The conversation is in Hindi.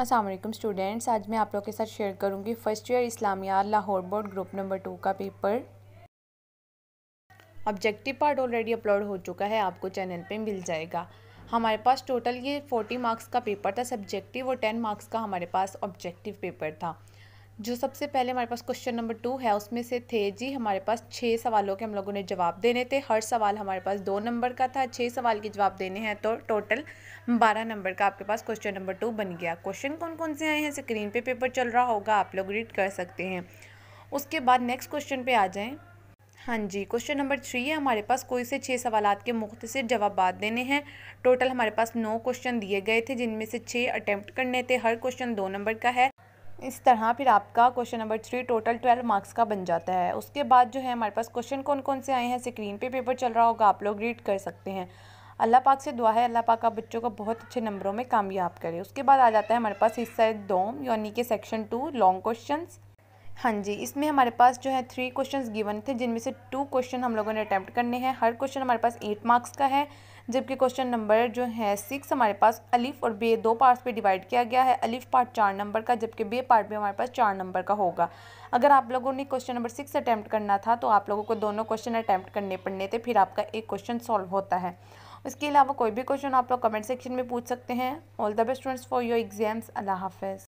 असलम स्टूडेंट्स आज मैं आप लोग के साथ शेयर करूंगी first year Islamia Lahore board group number two का paper objective part already upload हो चुका है आपको चैनल पे मिल जाएगा हमारे पास टोटल ये फोर्टी मार्क्स का पेपर था सब्जेक्टिव और टेन मार्क्स का हमारे पास ऑब्जेक्टिव पेपर था जो सबसे पहले हमारे पास क्वेश्चन नंबर टू है उसमें से थे जी हमारे पास छः सवालों के हम लोगों ने जवाब देने थे हर सवाल हमारे पास दो नंबर का था छः सवाल के जवाब देने हैं तो टोटल बारह नंबर का आपके पास क्वेश्चन नंबर टू बन गया क्वेश्चन कौन कौन से आए हैं स्क्रीन पे पेपर चल रहा होगा आप लोग रीड कर सकते हैं उसके बाद नेक्स्ट क्वेश्चन पर आ जाएँ हाँ जी क्वेश्चन नंबर थ्री है हमारे पास कोई से छः सवाल के मुख्तर जवाब देने हैं टोटल हमारे पास नौ क्वेश्चन दिए गए थे जिनमें से छः अटैम्प्ट करने थे हर क्वेश्चन दो नंबर का है इस तरह फिर आपका question number three total twelve marks का बन जाता है उसके बाद जो है हमारे पास क्वेश्चन कौन कौन से आए हैं स्क्रीन पे पेपर चल रहा होगा आप लोग रीड कर सकते हैं अल्लाह पाक से दुआ है अल्लाह पाक आप बच्चों को बहुत अच्छे नंबरों में कामयाब करें उसके बाद आ जाता है हमारे पास हिस्सा दोम यानी कि सेक्शन टू लॉन्ग क्वेश्चन हाँ जी इसमें हमारे पास जो है थ्री क्वेश्चंस गिवन थे जिनमें से टू क्वेश्चन हम लोगों ने अटैम्प्ट करने हैं हर क्वेश्चन हमारे पास एट मार्क्स का है जबकि क्वेश्चन नंबर जो है सिक्स हमारे पास अलिफ और बे दो पार्ट्स पे डिवाइड किया गया है अलिफ पार्ट चार नंबर का जबकि बे पार्ट भी हमारे पास चार नंबर का होगा अगर आप लोगों ने क्वेश्चन नंबर सिक्स अटैम्प्ट करना था तो आप लोगों को दोनों क्वेश्चन अटैम्प्ट करने पड़ने थे फिर आपका एक क्वेश्चन सॉल्व होता है इसके अलावा कोई भी क्वेश्चन आप लोग कमेंट सेक्शन में पूछ सकते हैं all the best students for your exams अल्लाह हाफिज़